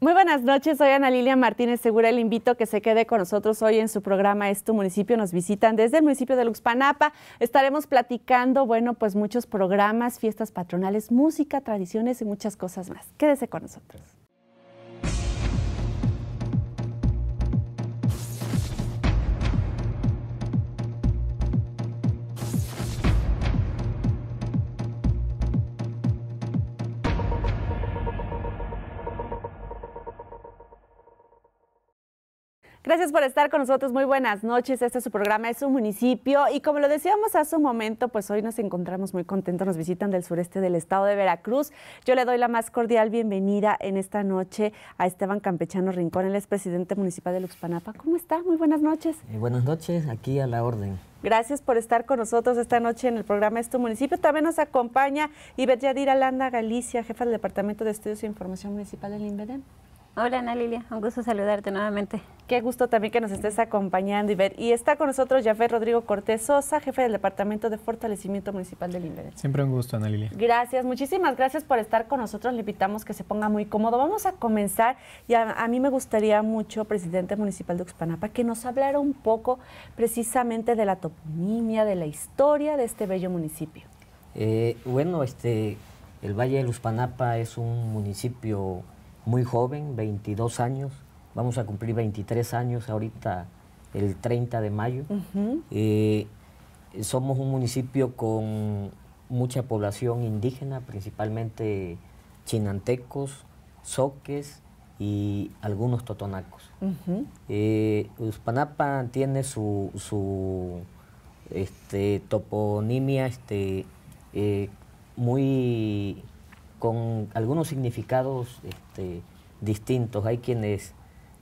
Muy buenas noches, soy Ana Lilia Martínez Segura. Le invito a que se quede con nosotros hoy en su programa Es tu municipio. Nos visitan desde el municipio de Luxpanapa. Estaremos platicando, bueno, pues muchos programas, fiestas patronales, música, tradiciones y muchas cosas más. Quédese con nosotros. Gracias por estar con nosotros. Muy buenas noches. Este es su programa, es su municipio. Y como lo decíamos hace un momento, pues hoy nos encontramos muy contentos. Nos visitan del sureste del estado de Veracruz. Yo le doy la más cordial bienvenida en esta noche a Esteban Campechano Rincón. el es presidente municipal de Luxpanapa. ¿Cómo está? Muy buenas noches. Eh, buenas noches, aquí a la orden. Gracias por estar con nosotros esta noche en el programa Es tu municipio. También nos acompaña Ibet Yadira Landa Galicia, jefa del Departamento de Estudios e Información Municipal del INVEDEM. Hola Ana Lilia, un gusto saludarte nuevamente. Qué gusto también que nos estés acompañando y ver. Y está con nosotros Jafé Rodrigo Cortés Sosa, jefe del Departamento de Fortalecimiento Municipal del INVER. Siempre un gusto, Ana Lilia. Gracias, muchísimas gracias por estar con nosotros. Le invitamos que se ponga muy cómodo. Vamos a comenzar y a, mí me gustaría mucho, presidente municipal de Uxpanapa, que nos hablara un poco precisamente de la toponimia, de la historia de este bello municipio. Eh, bueno, este, el Valle de Uxpanapa es un municipio muy joven, 22 años, vamos a cumplir 23 años ahorita el 30 de mayo. Eh, somos un municipio con mucha población indígena, principalmente chinantecos, soques y algunos totonacos. Eh, Uspanapa tiene su, su este, toponimia este, eh, muy con algunos significados este, distintos. Hay quienes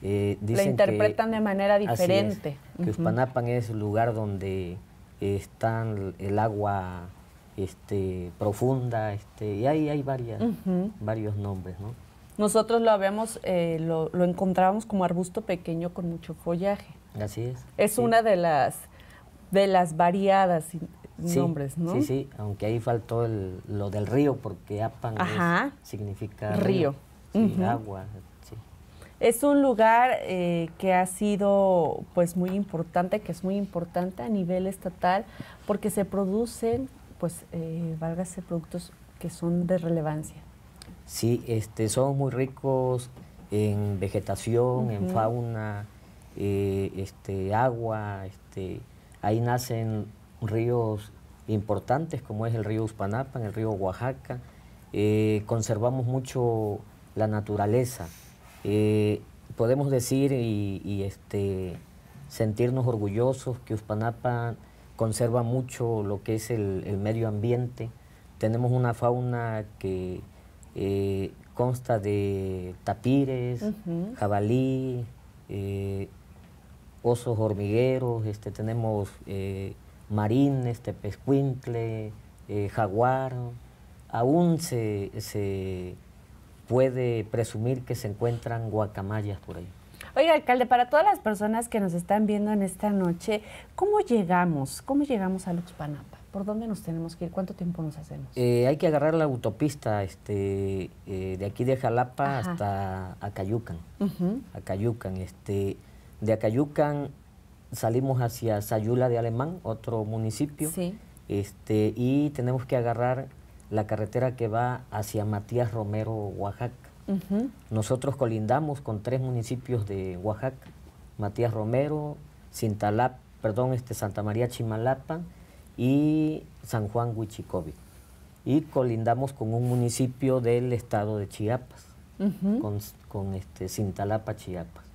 eh, Lo interpretan de manera diferente. Que Uspanapan es el lugar donde está el agua este, profunda, este, y ahí hay varias, varios nombres, Nosotros lo habíamos, eh, lo, lo, encontrábamos como arbusto pequeño con mucho follaje. Así es. Es una de las, de las variadas sí, ¿no? Sí, aunque ahí faltó el, lo del río, porque Apan significa río, y agua. Es un lugar eh, que ha sido pues muy importante, que es muy importante a nivel estatal, porque se producen, pues, eh, válgase, productos que son de relevancia. Sí, este, son muy ricos en vegetación, en fauna, eh, este, agua, este, ahí nacen ríos importantes como es el río en el río Oaxaca. Eh, conservamos mucho la naturaleza. Eh, podemos decir y, este, sentirnos orgullosos que Uspanapa conserva mucho lo que es el, medio ambiente. Tenemos una fauna que eh, consta de tapires, jabalí, osos hormigueros, este, tenemos marines, este eh, jaguar, aún se, se puede presumir que se encuentran guacamayas por ahí. Oiga, alcalde, para todas las personas que nos están viendo en esta noche, ¿cómo llegamos? ¿Cómo llegamos a Luxpanapa? ¿Por dónde nos tenemos que ir? ¿Cuánto tiempo nos hacemos? Eh, hay que agarrar la autopista este, eh, de aquí de Jalapa hasta Acayucan. Acayucan. Este, de Acayucan salimos hacia Sayula de Alemán, otro municipio, este, y tenemos que agarrar la carretera que va hacia Matías Romero, Oaxaca. Nosotros colindamos con tres municipios de Oaxaca, Matías Romero, perdón, este, Santa María Chimalapa y San Juan Huichicobi. Y colindamos con un municipio del estado de Chiapas, con, con este, Cintalapa, Chiapas.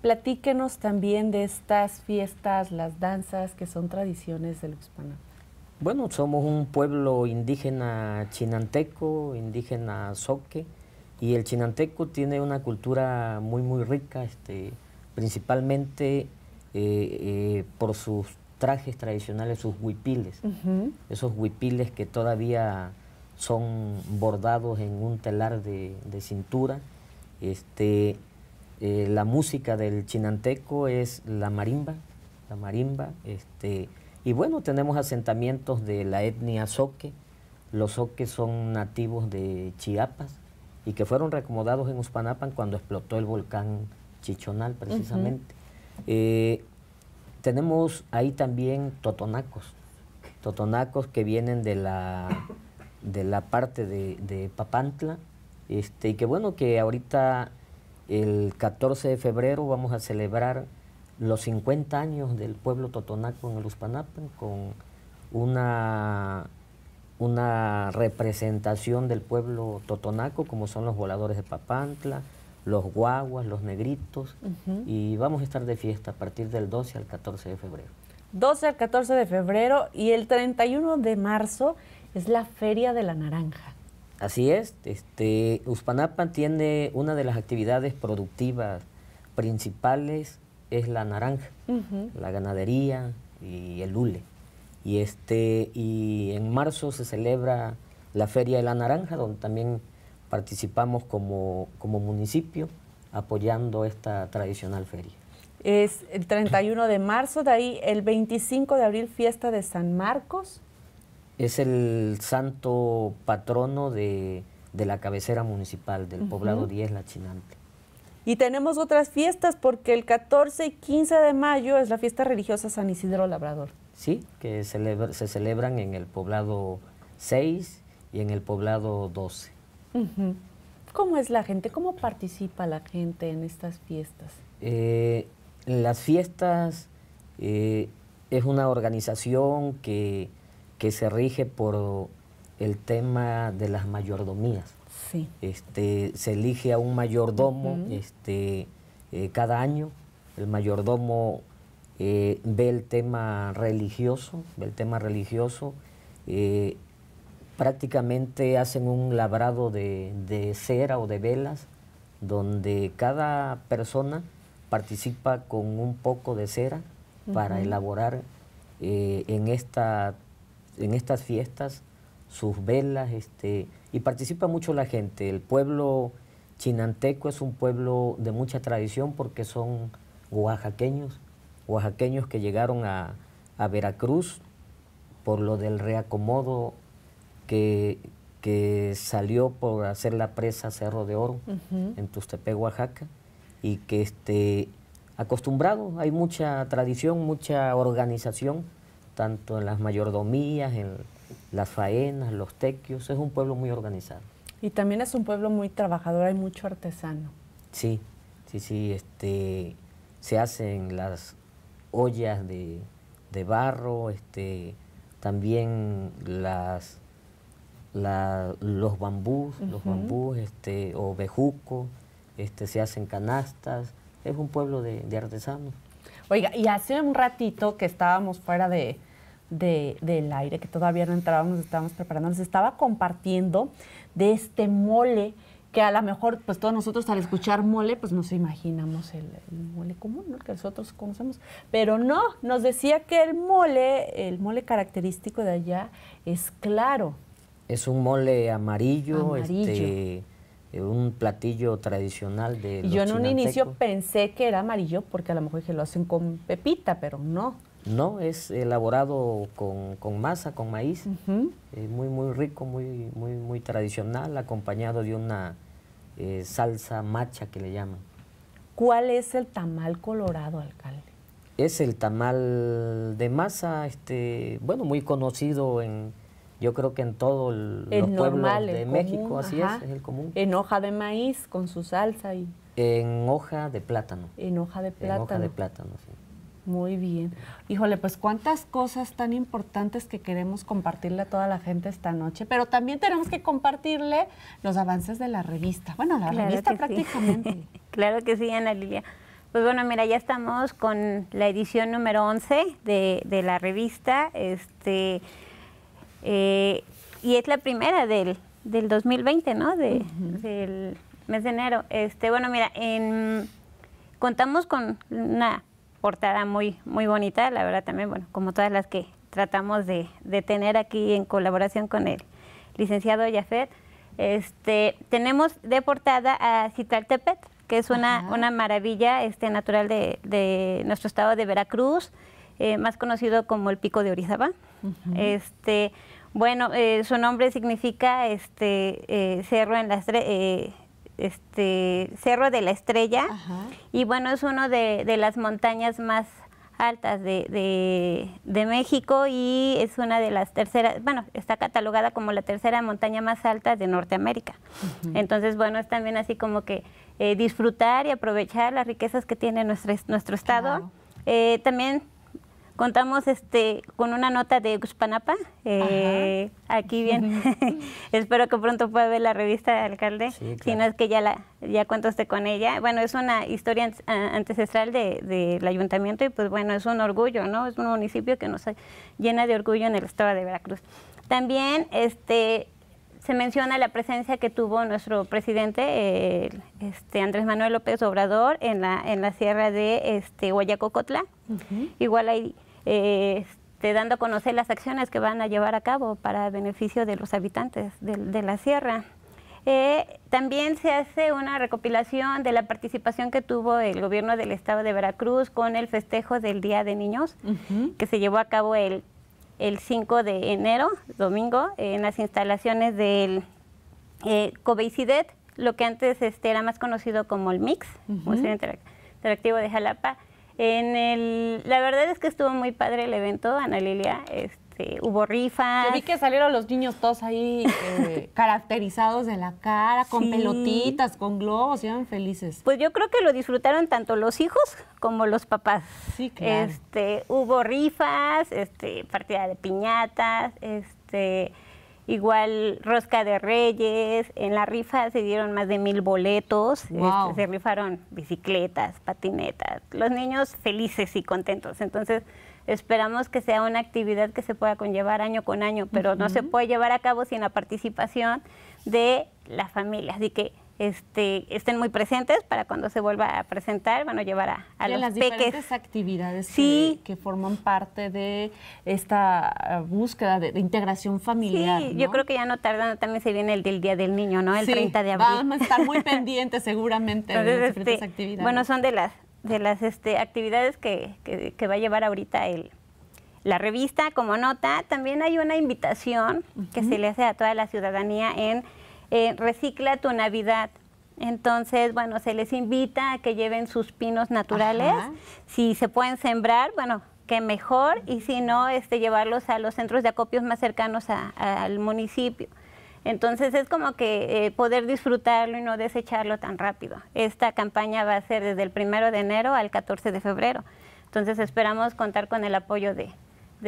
Platíquenos también de estas fiestas, las danzas que son tradiciones del hispano. Bueno, somos un pueblo indígena chinanteco, indígena soque, y el chinanteco tiene una cultura muy, muy rica, este, principalmente eh, eh, por sus trajes tradicionales, sus huipiles, esos huipiles que todavía son bordados en un telar de, de cintura, este, eh, la música del chinanteco es la marimba, la marimba, este, y bueno, tenemos asentamientos de la etnia soque. Los soques son nativos de Chiapas y que fueron reacomodados en Uspanapan cuando explotó el volcán Chichonal, precisamente. Eh, tenemos ahí también totonacos, totonacos que vienen de la, de la parte de, Papantla, este, y que bueno, que ahorita el 14 de febrero vamos a celebrar los 50 años del pueblo totonaco en el Uspanapan con una, una representación del pueblo totonaco como son los voladores de Papantla, los guaguas, los negritos y vamos a estar de fiesta a partir del 12 al 14 de febrero. 12 al 14 de febrero y el 31 de marzo es la Feria de la Naranja. Así es, este, tiene una de las actividades productivas principales es la naranja, la ganadería y el hule. Y, este, y en marzo se celebra la Feria de la Naranja, donde también participamos como, como municipio apoyando esta tradicional feria. Es el 31 de marzo, de ahí el 25 de abril, fiesta de San Marcos es el santo patrono de, la cabecera municipal del poblado 10 La Chinante. Y tenemos otras fiestas porque el 14 y 15 de mayo es la fiesta religiosa San Isidro Labrador. Sí, que se celebran en el poblado 6 y en el poblado 12. ¿Cómo es la gente? ¿Cómo participa la gente en estas fiestas? Eh, las fiestas eh, es una organización que que se rige por el tema de las mayordomías. Este, se elige a un mayordomo este, eh, cada año. El mayordomo eh, ve el tema religioso, ve tema religioso. Eh, prácticamente hacen un labrado de, cera o de velas donde cada persona participa con un poco de cera para elaborar en esta en estas fiestas sus velas este, y participa mucho la gente. El pueblo chinanteco es un pueblo de mucha tradición porque son oaxaqueños, oaxaqueños que llegaron a, Veracruz por lo del reacomodo que, que salió por hacer la presa Cerro de Oro en Tustepec, Oaxaca, y que este, acostumbrado, hay mucha tradición, mucha organización tanto en las mayordomías, en las faenas, los tequios. Es un pueblo muy organizado. Y también es un pueblo muy trabajador, hay mucho artesano. Sí, sí, sí. Este, se hacen las ollas de, de barro, este, también las, los bambús, los bambús, este, o bejuco, este, se hacen canastas. Es un pueblo de, de artesanos. Oiga, y hace un ratito que estábamos fuera de, del aire, que todavía no entrábamos, estábamos preparando, nos estaba compartiendo de este mole que a lo mejor, pues todos nosotros al escuchar mole, pues nos imaginamos el, mole común, que nosotros conocemos. Pero no, nos decía que el mole, el mole característico de allá es claro. Es un mole amarillo, este, un platillo tradicional de... yo en un inicio pensé que era amarillo porque a lo mejor dije, lo hacen con pepita, pero no. No, es elaborado con, masa, con maíz, eh, muy, muy rico, muy, muy, muy tradicional, acompañado de una eh, salsa macha que le llaman. ¿Cuál es el tamal colorado, alcalde? Es el tamal de masa, este, bueno, muy conocido en, yo creo que en todo el normal, pueblos de México, así es, es el común. En hoja de maíz con su salsa y... En hoja de plátano. En hoja de plátano. En hoja de plátano, sí. Muy bien. Híjole, pues cuántas cosas tan importantes que queremos compartirle a toda la gente esta noche, pero también tenemos que compartirle los avances de la revista. Bueno, la revista prácticamente. claro que sí, Ana Lilia. Pues bueno, mira, ya estamos con la edición número 11 de, de la revista, este, eh, y es la primera del, del 2020, ¿no? De, Del mes de enero. Este, bueno, mira, en, contamos con una portada muy, muy bonita, la verdad también, bueno, como todas las que tratamos de, tener aquí en colaboración con el licenciado Yafet. Este, tenemos de portada a Citaltepet, que es una, una maravilla este, natural de, nuestro estado de Veracruz, eh, más conocido como el Pico de Orizaba. este, bueno, eh, su nombre significa este, eh, cerro en las tres este, Cerro de la Estrella. Y bueno, es una de, las montañas más altas de, de, México y es una de las terceras, bueno, está catalogada como la tercera montaña más alta de Norteamérica. Entonces, bueno, es también así como que eh, disfrutar y aprovechar las riquezas que tiene nuestro, nuestro estado. Eh, también contamos este con una nota de Guxpanapa, eh, aquí bien. Espero que pronto pueda ver la revista de alcalde, si no es que ya la ya con ella. Bueno, es una historia ancestral del de, ayuntamiento y pues bueno, es un orgullo, ¿no? Es un municipio que nos llena de orgullo en el estado de Veracruz. También este se menciona la presencia que tuvo nuestro presidente este Andrés Manuel López Obrador en la en la sierra de este Guayacocotla. Igual hay este, dando a conocer las acciones que van a llevar a cabo para beneficio de los habitantes de, la sierra. Eh, también se hace una recopilación de la participación que tuvo el gobierno del estado de Veracruz con el festejo del Día de Niños, que se llevó a cabo el, el 5 de enero, domingo, en las instalaciones del eh, lo que antes este, era más conocido como el MIX, Museo Interactivo de Jalapa. En el, la verdad es que estuvo muy padre el evento, Ana Lilia. Este, hubo rifas. Yo vi que salieron los niños todos ahí eh, caracterizados de la cara, con pelotitas, con globos, eran felices. Pues yo creo que lo disfrutaron tanto los hijos como los papás. Sí, claro. Este, hubo rifas, este, partida de piñatas, este Igual Rosca de Reyes, en la rifa se dieron más de mil boletos, este, se rifaron bicicletas, patinetas, los niños felices y contentos. Entonces esperamos que sea una actividad que se pueda conllevar año con año, pero no se puede llevar a cabo sin la participación de la familia. Así que este, estén muy presentes para cuando se vuelva a presentar, van a llevar a, los las diferentes actividades que, forman parte de esta ah, búsqueda de, integración familiar. Sí, yo creo que ya no tardan, también se viene el del Día del Niño, ¿no? El 30 de abril. Van a estar muy pendientes seguramente de las este, diferentes actividades. Bueno, son de las, de las este, actividades que, va a llevar ahorita el, la revista como nota. También hay una invitación que se le hace a toda la ciudadanía en eh, recicla tu Navidad. Entonces, bueno, se les invita a que lleven sus pinos naturales. Si se pueden sembrar, bueno, que mejor. Y si no, este, llevarlos a los centros de acopios más cercanos al municipio. Entonces es como que eh, poder disfrutarlo y no desecharlo tan rápido. Esta campaña va a ser desde el primero de enero al 14 de febrero. Entonces esperamos contar con el apoyo de,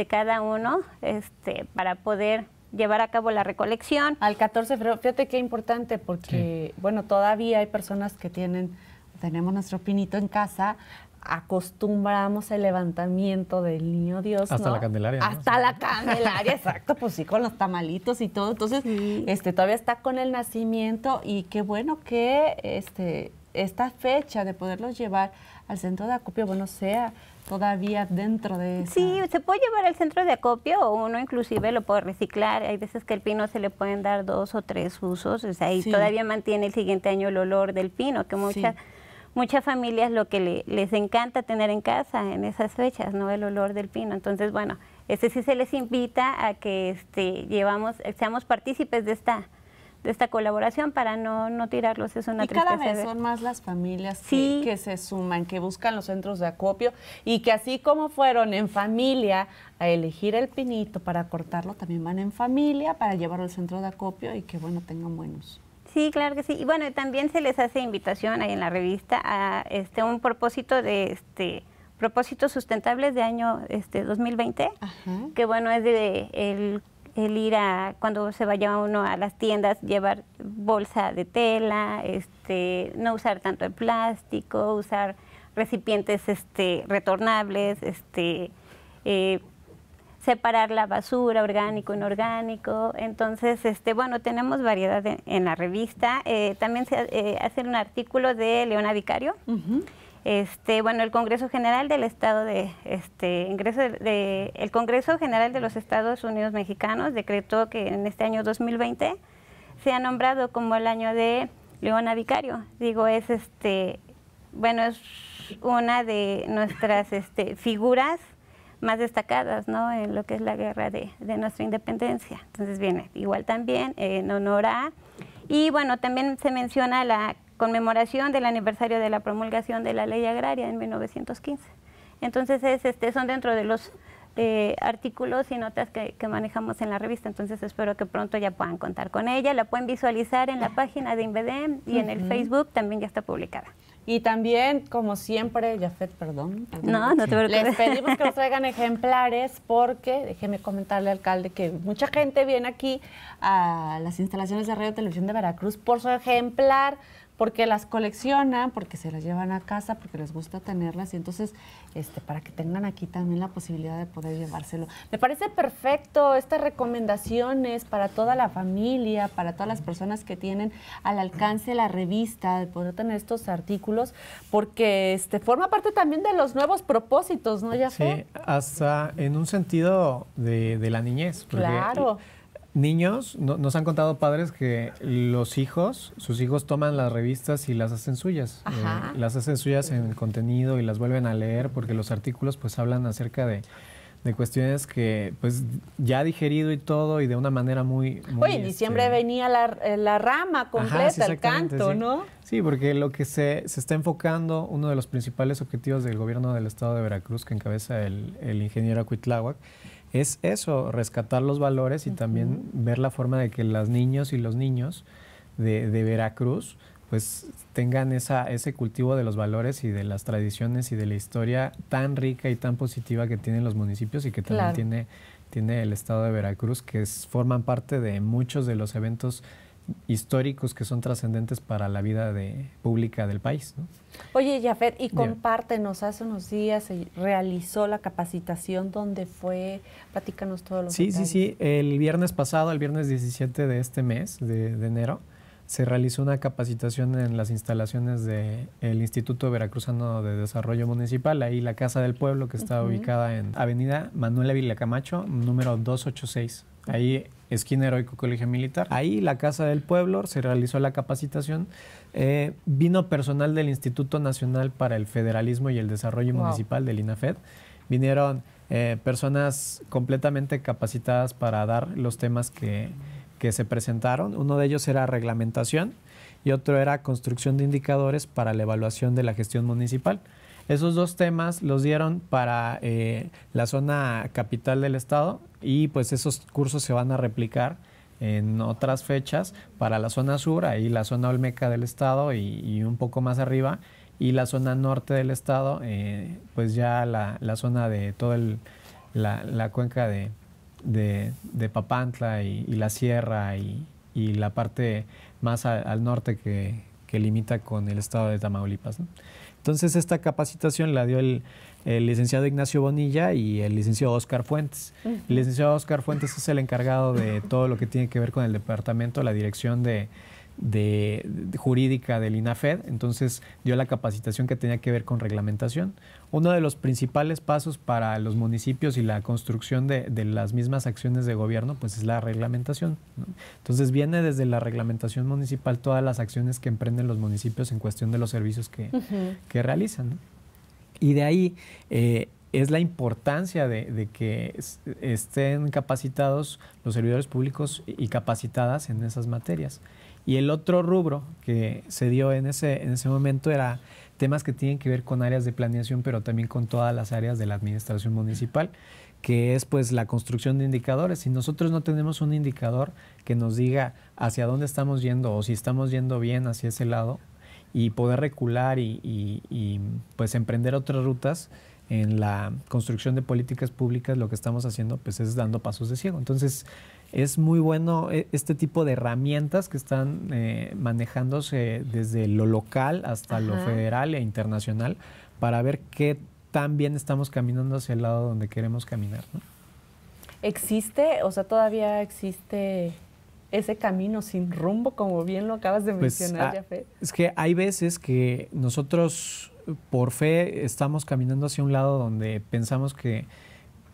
cada uno este, para poder llevar a cabo la recolección. Al 14 de febrero, fíjate qué importante porque, bueno, todavía hay personas que tienen, tenemos nuestro pinito en casa, acostumbramos el levantamiento del niño Dios. Hasta la Candelaria. Hasta la Candelaria, exacto, pues sí, con los tamalitos y todo. Entonces, este, todavía está con el nacimiento y qué bueno que este, esta fecha de poderlos llevar al centro de acopio, bueno, sea todavía dentro de Sí, se puede llevar al centro de acopio o uno inclusive lo puede reciclar. Hay veces que el pino se le pueden dar dos o tres usos, o sea, y todavía mantiene el siguiente año el olor del pino, que muchas... muchas familias lo que les encanta tener en casa en esas fechas, ¿no? El olor del pino. Entonces, bueno, este sí se les invita a que este, llevamos, seamos partícipes de esta de esta colaboración para no, no tirarlos. Es una y Cada vez son más las familias que, se suman, que buscan los centros de acopio y que así como fueron en familia a elegir el pinito para cortarlo, también van en familia para llevarlo al centro de acopio y que bueno tengan buenos. Sí, claro que sí. Y bueno, también se les hace invitación ahí en la revista a este un propósito de este propósitos sustentables de año este 2020, Ajá. que bueno es de el el ir a, cuando se vaya uno a las tiendas, llevar bolsa de tela, este, no usar tanto el plástico, usar recipientes este, retornables, este, eh, separar la basura, orgánico, inorgánico. Entonces, este, bueno, tenemos variedad en, la revista. Eh, también se eh, hace un artículo de Leona Vicario. Este, bueno, el Congreso General del Estado de, este, ingreso de, el Congreso General de los Estados Unidos Mexicanos decretó que en este año 2020 se ha nombrado como el año de Leona Vicario. Digo, es este, bueno, es una de nuestras este, figuras más destacadas, ¿no? En lo que es la guerra de, nuestra independencia. Entonces viene igual también en honor a y bueno, también se menciona la conmemoración del aniversario de la promulgación de la ley agraria en 1915. Entonces es, este, son dentro de los eh, artículos y notas que, manejamos en la revista, entonces espero que pronto ya puedan contar con ella, la pueden visualizar en la página de INVEDEM y en el Facebook también ya está publicada. Y también, como siempre, Jafet, perdón. Les pedimos que nos traigan ejemplares porque, déjeme comentarle, alcalde, que mucha gente viene aquí a las instalaciones de Radio Televisión de Veracruz por su ejemplar porque las coleccionan, porque se las llevan a casa, porque les gusta tenerlas y entonces este para que tengan aquí también la posibilidad de poder llevárselo. Me parece perfecto estas recomendaciones para toda la familia, para todas las personas que tienen al alcance la revista de poder tener estos artículos porque este forma parte también de los nuevos propósitos, ¿no? Ya Sí, hasta en un sentido de, de la niñez. Claro niños, nos han contado padres que los hijos, sus hijos toman las revistas y las hacen suyas. Eh, las hacen suyas en el contenido y las vuelven a leer porque los artículos pues hablan acerca de, cuestiones que pues ya digerido y todo y de una manera muy... Oye, en este diciembre venía la, eh, la, rama completa, el canto, ¿no? Sí, porque lo que se, está enfocando, uno de los principales objetivos del gobierno del estado de Veracruz que encabeza el, el ingeniero Acuitláhuac, es eso, rescatar los valores y también ver la forma de que las niños y los niños de, Veracruz pues tengan esa, ese cultivo de los valores y de las tradiciones y de la historia tan rica y tan positiva que tienen los municipios y que también tiene, tiene el estado de Veracruz, que es, forman parte de muchos de los eventos históricos que son trascendentes para la vida pública del país. Oye, Jafet, y compártenos, hace unos días se realizó la capacitación donde fue, platícanos todos los sí, Sí, sí, sí, el viernes pasado, el viernes 17 de este mes, de, enero, se realizó una capacitación en las instalaciones del Instituto Veracruzano de Desarrollo Municipal, ahí la Casa del Pueblo, que está ubicada en Avenida Manuel Ávila Camacho, número 286. Ahí, esquina Heroico Colegio Militar. Ahí, la Casa del Pueblo, se realizó la capacitación. Eh, vino personal del Instituto Nacional para el Federalismo y el Desarrollo Municipal del INAFED. Vinieron eh, personas completamente capacitadas para dar los temas que, que se presentaron. Uno de ellos era reglamentación y otro era construcción de indicadores para la evaluación de la gestión municipal. Esos dos temas los dieron para eh, la zona capital del estado y pues esos cursos se van a replicar en otras fechas para la zona sur, ahí la zona olmeca del estado y, un poco más arriba, y la zona norte del estado, eh, pues ya la, zona de toda la, cuenca de, Papantla y, la sierra y, la parte más al norte que, limita con el estado de Tamaulipas. Entonces esta capacitación la dio el, licenciado Ignacio Bonilla y el licenciado Oscar Fuentes. El licenciado Oscar Fuentes es el encargado de todo lo que tiene que ver con el departamento, la dirección de, jurídica del INAFED, entonces dio la capacitación que tenía que ver con reglamentación uno de los principales pasos para los municipios y la construcción de, las mismas acciones de gobierno, pues es la reglamentación. Entonces viene desde la reglamentación municipal todas las acciones que emprenden los municipios en cuestión de los servicios que, realizan. Y de ahí eh, es la importancia de, que estén capacitados los servidores públicos y capacitadas en esas materias. Y el otro rubro que se dio en ese, en ese momento era temas que tienen que ver con áreas de planeación, pero también con todas las áreas de la administración municipal, que es pues la construcción de indicadores. Si nosotros no tenemos un indicador que nos diga hacia dónde estamos yendo o si estamos yendo bien hacia ese lado y poder recular y, pues emprender otras rutas, en la construcción de políticas públicas lo que estamos haciendo pues es dando pasos de ciego. Entonces, es muy bueno e, este tipo de herramientas que están eh, manejándose desde lo local hasta lo federal e internacional para ver qué tan bien estamos caminando hacia el lado donde queremos caminar. ¿no? ¿Existe, o sea, todavía existe ese camino sin rumbo, como bien lo acabas de pues, mencionar, ah, Jafé? Es que hay veces que nosotros, por fe, estamos caminando hacia un lado donde pensamos que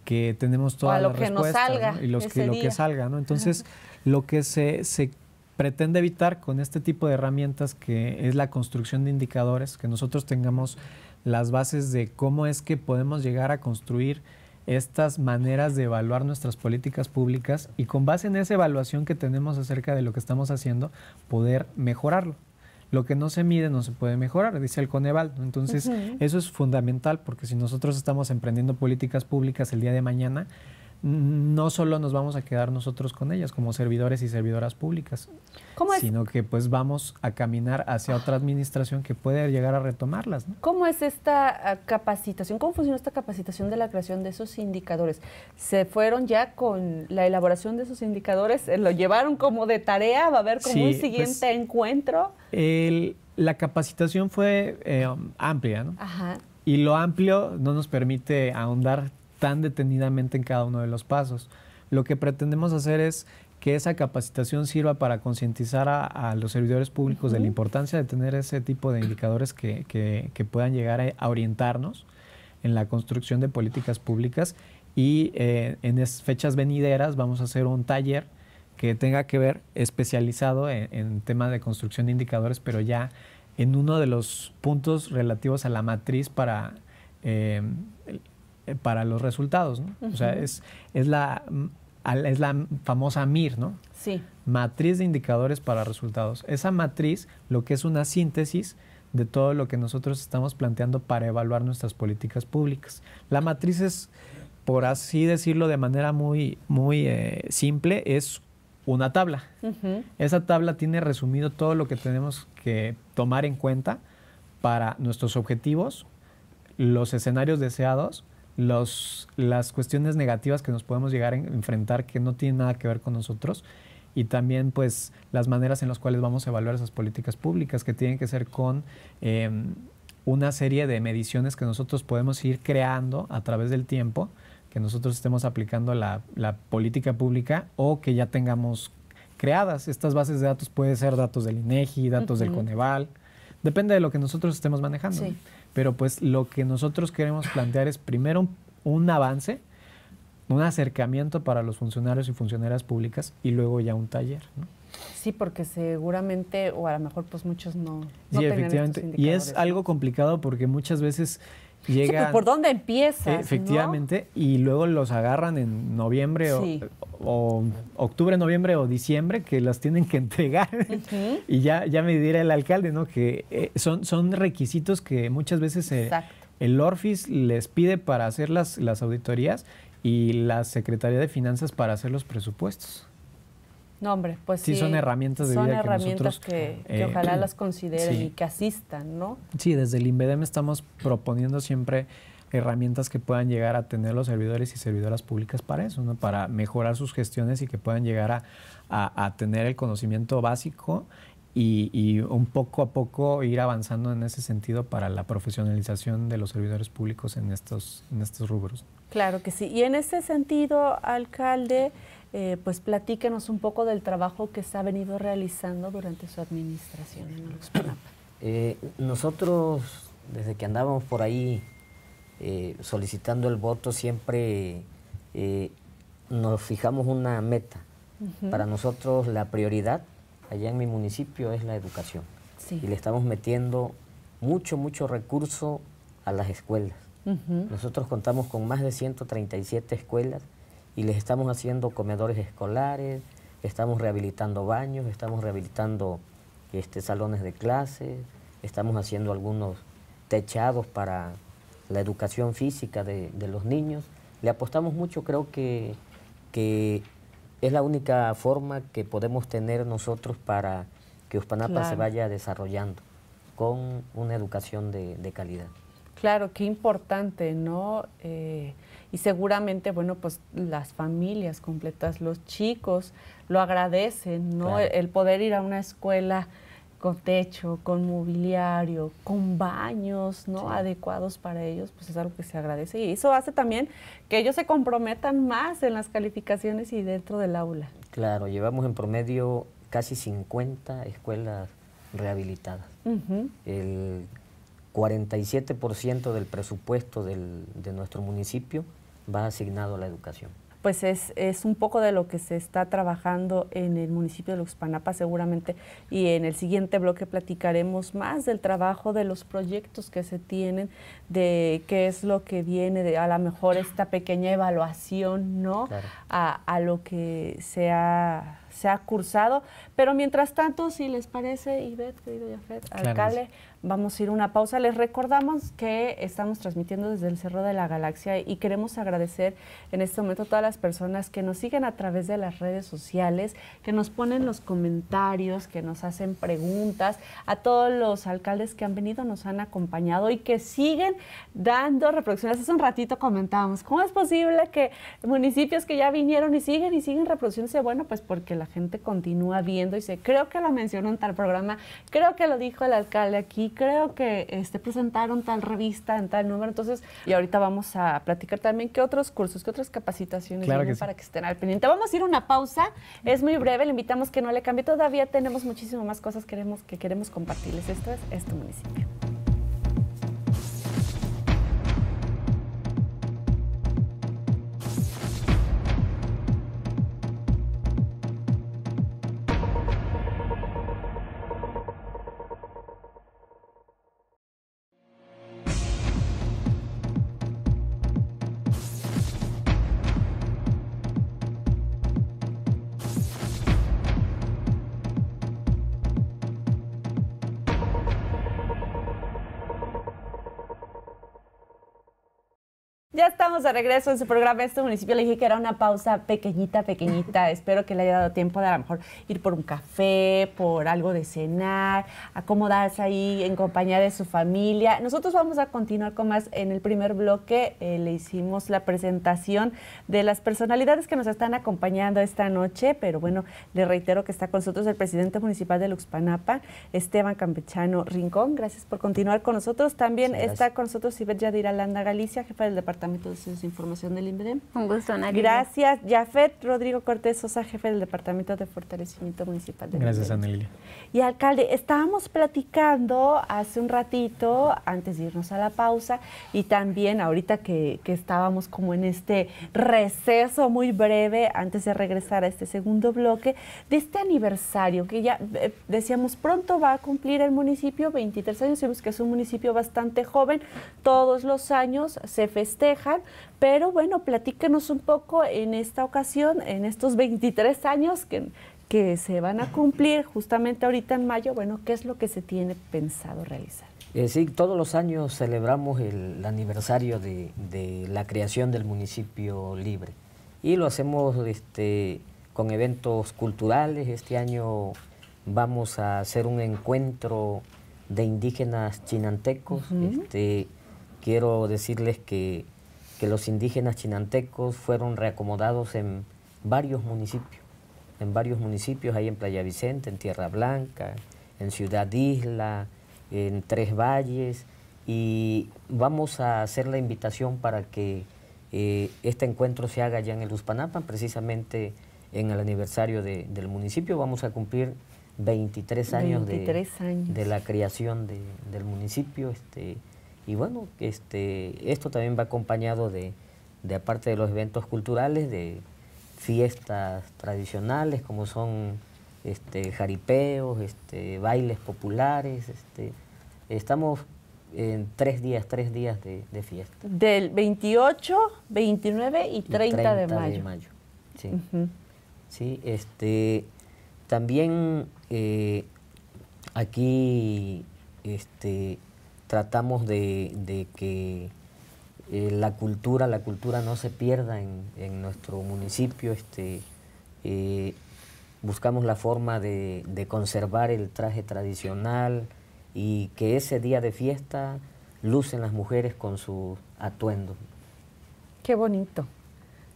que tenemos todas las respuestas y los que, lo que salga, ¿no? Entonces, lo que se, se pretende evitar con este tipo de herramientas que es la construcción de indicadores, que nosotros tengamos las bases de cómo es que podemos llegar a construir estas maneras de evaluar nuestras políticas públicas y con base en esa evaluación que tenemos acerca de lo que estamos haciendo, poder mejorarlo lo que no se mide no se puede mejorar, dice el Coneval. Entonces, eso es fundamental porque si nosotros estamos emprendiendo políticas públicas el día de mañana, no solo nos vamos a quedar nosotros con ellas como servidores y servidoras públicas, sino que pues vamos a caminar hacia otra administración que puede llegar a retomarlas. ¿Cómo es esta ah, capacitación? ¿Cómo funcionó esta capacitación de la creación de esos indicadores? ¿Se fueron ya con la elaboración de esos indicadores? ¿Lo llevaron como de tarea? ¿Va a haber como un pues, siguiente encuentro? la capacitación fue eh, amplia, ¿no? Ajá. Y lo amplio no nos permite ahondar tan detenidamente en cada uno de los pasos. Lo que pretendemos hacer es que esa capacitación sirva para concientizar a, los servidores públicos de la importancia de tener ese tipo de indicadores que, que, puedan llegar a, orientarnos en la construcción de políticas públicas y eh, en fechas venideras vamos a hacer un taller que tenga que ver especializado en, tema de construcción de indicadores, pero ya en uno de los puntos relativos a la matriz para eh, eh, para los resultados. O sea, es, es, la, es la famosa MIR, ¿no? Sí. Matriz de indicadores para resultados. Esa matriz lo que es una síntesis de todo lo que nosotros estamos planteando para evaluar nuestras políticas públicas. La matriz es, por así decirlo de manera muy, muy eh, simple, es una tabla. Esa tabla tiene resumido todo lo que tenemos que tomar en cuenta para nuestros objetivos, los escenarios deseados, los, las cuestiones negativas que nos podemos llegar a enfrentar que no tienen nada que ver con nosotros y también pues las maneras en las cuales vamos a evaluar esas políticas públicas que tienen que ser con em, una serie de mediciones que nosotros podemos ir creando a través del tiempo, que nosotros estemos aplicando la, política pública o que ya tengamos creadas. Estas bases de datos pueden ser datos del INEGI, datos del Coneval, depende de lo que nosotros estemos manejando. Pero pues lo que nosotros queremos plantear es primero un, avance, un acercamiento para los funcionarios y funcionarias públicas y luego ya un taller. ¿no? Sí, porque seguramente, o a lo mejor pues muchos no. no sí, efectivamente. Y es algo complicado porque muchas veces pues, ¿Por dónde empieza? Efectivamente, y luego los agarran en noviembre o, octubre, noviembre o diciembre, que las tienen que entregar. y ya, ya me dirá el alcalde, ¿no? Que eh, son, son requisitos que muchas veces eh, el Orfis les pide para hacer las, las auditorías y la Secretaría de Finanzas para hacer los presupuestos. No, hombre, pues sí. son herramientas de son herramientas que eh, ojalá las consideren y que asistan, ¿no? Sí, desde el INVEDEM estamos proponiendo siempre herramientas que puedan llegar a tener los servidores y servidoras públicas para eso, ¿no? Para mejorar sus gestiones y que puedan llegar a, tener el conocimiento básico y, un poco a poco ir avanzando en ese sentido para la profesionalización de los servidores públicos en estos, en estos rubros. Claro que sí. Y en ese sentido, alcalde, eh, pues platíquenos un poco del trabajo que se ha venido realizando durante su administración en eh, nosotros, desde que andábamos por ahí eh, solicitando el voto, siempre nos fijamos una meta. Para nosotros la prioridad allá en mi municipio es la educación. Y le estamos metiendo mucho, mucho recurso a las escuelas. Nosotros contamos con más de 137 escuelas y les estamos haciendo comedores escolares, estamos rehabilitando baños, estamos rehabilitando este, salones de clases, estamos haciendo algunos techados para la educación física de, los niños. Le apostamos mucho, creo que, que, es la única forma que podemos tener nosotros para que Uspanapa se vaya desarrollando con una educación de, calidad. Claro, qué importante, ¿no? Eh, y seguramente, bueno, pues las familias completas, los chicos lo agradecen, ¿no? El, poder ir a una escuela con techo, con mobiliario, con baños ¿no? adecuados para ellos, pues es algo que se agradece. Y eso hace también que ellos se comprometan más en las calificaciones y dentro del aula. Claro, llevamos en promedio casi 50 escuelas rehabilitadas. El 47% del presupuesto de nuestro municipio va asignado a la educación. Pues es, un poco de lo que se está trabajando en el municipio de Luxpanapa seguramente y en el siguiente bloque platicaremos más del trabajo de los proyectos que se tienen, de qué es lo que viene, a lo mejor esta pequeña evaluación, ¿no? A, a lo que se ha se ha cursado. Pero mientras tanto, si les parece, Ivette, querido Jafet, alcalde, vamos a ir una pausa. Les recordamos que estamos transmitiendo desde el Cerro de la Galaxia y queremos agradecer en este momento a todas las personas que nos siguen a través de las redes sociales, que nos ponen los comentarios, que nos hacen preguntas, a todos los alcaldes que han venido, nos han acompañado y que siguen dando reproducciones. Hace un ratito comentábamos, ¿cómo es posible que municipios que ya vinieron y siguen y siguen reproduciéndose? Bueno, pues porque la gente continúa viendo y dice, creo que lo mencionó en tal programa, creo que lo dijo el alcalde aquí, creo que este, presentaron tal revista en tal número. Entonces, y ahorita vamos a platicar también qué otros cursos, qué otras capacitaciones para que estén al pendiente. Vamos a ir una pausa, es muy breve, le invitamos que no le cambie, todavía tenemos muchísimas más cosas queremos, que queremos compartirles. Esto es, este municipio. Ya estamos de regreso en su programa Este Municipio. Le dije que era una pausa pequeñita, pequeñita. Espero que le haya dado tiempo de a lo mejor ir por un café, por algo de cenar, acomodarse ahí en compañía de su familia. Nosotros vamos a continuar con más. En el primer bloque eh, le hicimos la presentación de las personalidades que nos están acompañando esta noche, pero bueno, le reitero que está con nosotros el presidente municipal de Luxpanapa, Esteban Campechano Rincón. Gracias por continuar con nosotros. También está con nosotros Iberia Yadira Landa Galicia, jefe del departamento entonces de información del IBDEM. E un gusto, Ana. Gracias, Jafet Rodrigo Cortés Sosa, jefe del Departamento de Fortalecimiento Municipal Gracias, Ana Y alcalde, estábamos platicando hace un ratito, antes de irnos a la pausa, y también ahorita que, estábamos como en este receso muy breve, antes de regresar a este segundo bloque, de este aniversario que ya eh, decíamos pronto va a cumplir el municipio 23 años, Sabemos que es un municipio bastante joven, todos los años se festeja pero bueno, platíquenos un poco en esta ocasión, en estos 23 años que, que se van a cumplir justamente ahorita en mayo, bueno, ¿qué es lo que se tiene pensado realizar? Eh, sí, todos los años celebramos el aniversario de, la creación del municipio libre y lo hacemos este, con eventos culturales. Este año vamos a hacer un encuentro de indígenas chinantecos. este, quiero decirles que que los indígenas chinantecos fueron reacomodados en varios municipios, en varios municipios, ahí en Playa Vicente, en Tierra Blanca, en Ciudad Isla, en Tres Valles, y vamos a hacer la invitación para que eh, este encuentro se haga ya en el Uspanapan, precisamente en el aniversario del municipio. Vamos a cumplir 23 años, De, la creación del municipio. Este, y bueno, este, esto también va acompañado de, de, aparte de los eventos culturales, de fiestas tradicionales como son este, jaripeos, este, bailes populares. Este, estamos en tres días, tres días de, fiesta. Del 28, 29 y 30, de mayo. mayo sí. este, también eh, aquí este, tratamos de, que eh, la cultura, la cultura no se pierda en, nuestro municipio. Este, eh, buscamos la forma de, de, conservar el traje tradicional y que ese día de fiesta lucen las mujeres con su atuendo. Qué bonito,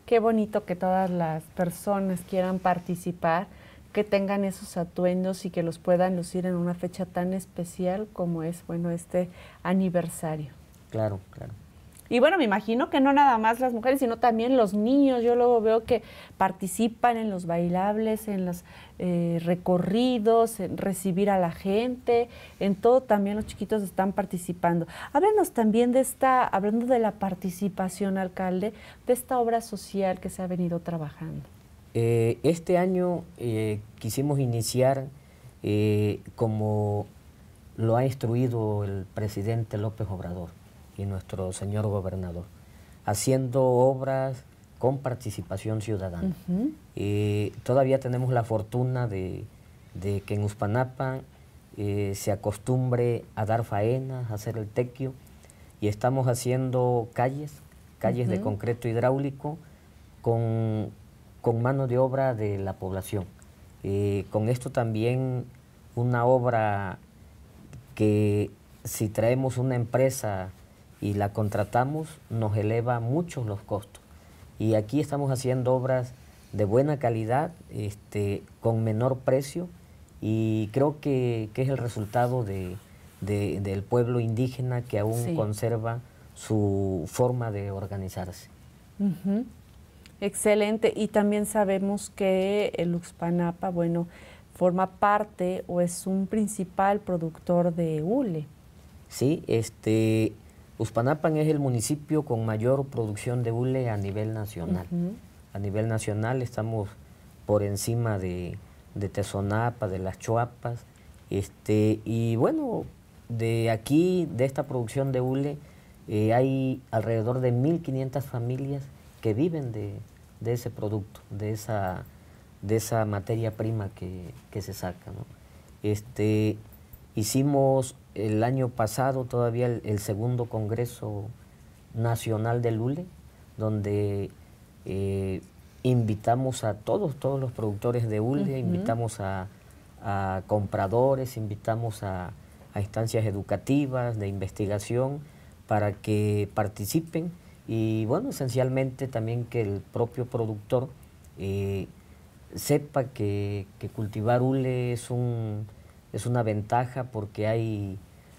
qué bonito que todas las personas quieran participar que tengan esos atuendos y que los puedan lucir en una fecha tan especial como es, bueno, este aniversario. Claro, claro. Y bueno, me imagino que no nada más las mujeres, sino también los niños. Yo luego veo que participan en los bailables, en los eh, recorridos, en recibir a la gente, en todo también los chiquitos están participando. Háblanos también de esta, hablando de la participación, alcalde, de esta obra social que se ha venido trabajando. Eh, este año eh, quisimos iniciar eh, como lo ha instruido el presidente López Obrador y nuestro señor gobernador, haciendo obras con participación ciudadana. todavía tenemos la fortuna de, que en Uspanapa se acostumbre a dar faenas, a hacer el tequio, y estamos haciendo calles, calles de concreto hidráulico, con con mano de obra de la población. Eh, con esto también una obra que si traemos una empresa y la contratamos nos eleva muchos los costos. Y aquí estamos haciendo obras de buena calidad, este, con menor precio y creo que, es el resultado de, del pueblo indígena que aún conserva su forma de organizarse. Excelente. Y también sabemos que el Uxpanapa, bueno, forma parte o es un principal productor de hule. Sí, este, Uspanapan es el municipio con mayor producción de hule a nivel nacional. A nivel nacional estamos por encima de, de Tezonapa, de las Chuapas. Este, y bueno, de aquí, de esta producción de hule, eh, hay alrededor de 1.500 familias que viven de, de ese producto, de esa, de esa materia prima que, se saca. Este, hicimos el año pasado todavía el, segundo Congreso Nacional del ULE, donde eh, invitamos a todos, todos los productores de ULE, invitamos a, compradores, invitamos a, instancias educativas, de investigación, para que participen y bueno, esencialmente también que el propio productor eh, sepa que, que, cultivar hule es, un, es una ventaja porque hay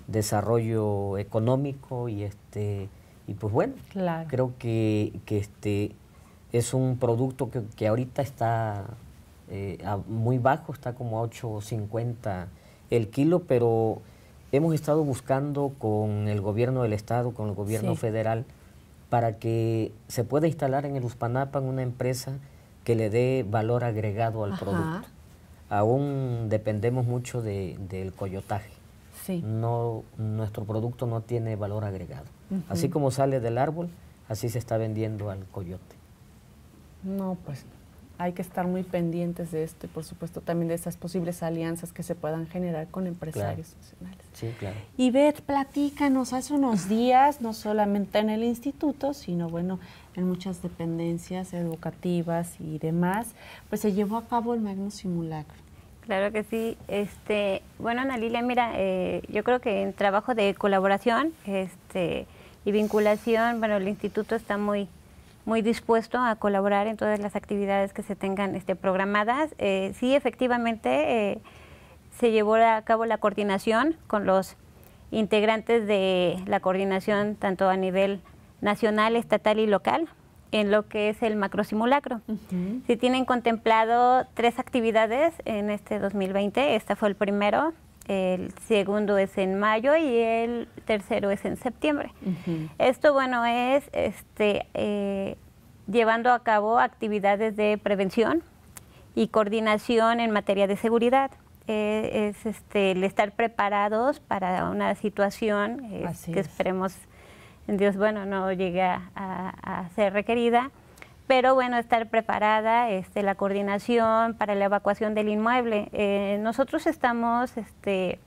desarrollo económico y este y pues bueno creo que, este es un producto que, ahorita está eh, muy bajo está como a 8.50 el kilo pero hemos estado buscando con el gobierno del estado con el gobierno federal para que se pueda instalar en el Uspanapan una empresa que le dé valor agregado al producto. Aún dependemos mucho del coyotaje. Sí. No, nuestro producto no tiene valor agregado. Así como sale del árbol, así se está vendiendo al coyote. No, pues no hay que estar muy pendientes de esto y por supuesto también de esas posibles alianzas que se puedan generar con empresarios nacionales. Sí, claro. Y Beth, platícanos, hace unos días, no solamente en el instituto, sino bueno, en muchas dependencias educativas y demás, pues se llevó a cabo el Magno Simulacro. Claro que sí. Este, bueno, Ana Lilia, mira, eh, yo creo que en trabajo de colaboración este, y vinculación, bueno, el instituto está muy muy dispuesto a colaborar en todas las actividades que se tengan este, programadas. Eh, sí, efectivamente, eh, se llevó a cabo la coordinación con los integrantes de la coordinación tanto a nivel nacional, estatal y local en lo que es el macro simulacro Se tienen contemplado tres actividades en este 2020. Esta fue el primero, el segundo es en mayo y el tercero es en septiembre. Esto, bueno, es este, eh, llevando a cabo actividades de prevención y coordinación en materia de seguridad. Eh, es este, el estar preparados para una situación eh, que esperemos, en Dios, bueno, no llegue a ser requerida pero bueno, estar preparada, este, la coordinación para la evacuación del inmueble. Eh, nosotros estamos este,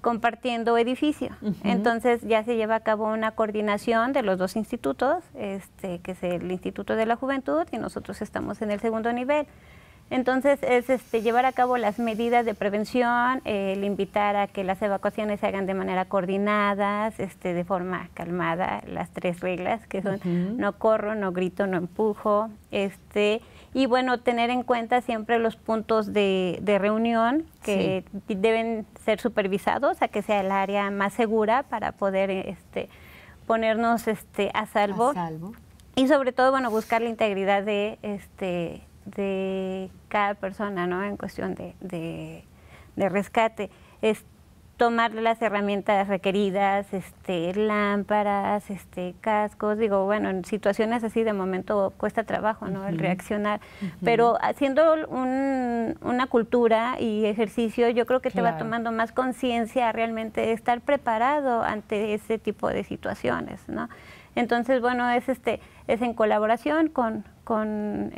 compartiendo edificio, entonces ya se lleva a cabo una coordinación de los dos institutos, este, que es el Instituto de la Juventud y nosotros estamos en el segundo nivel. Entonces es este, llevar a cabo las medidas de prevención, el invitar a que las evacuaciones se hagan de manera coordinadas, este, de forma calmada, las tres reglas que son no corro, no grito, no empujo, este, y bueno, tener en cuenta siempre los puntos de, reunión que deben ser supervisados a que sea el área más segura para poder este, ponernos este, a salvo. A salvo. Y sobre todo, bueno, buscar la integridad de este de cada persona, ¿no? En cuestión de, de, rescate. Es tomar las herramientas requeridas, este, lámparas, este, cascos, digo, bueno, en situaciones así de momento cuesta trabajo, ¿no? El reaccionar, pero haciendo una cultura y ejercicio, yo creo que te va tomando más conciencia realmente estar preparado ante ese tipo de situaciones, ¿no? Entonces, bueno, es, este, es en colaboración con, con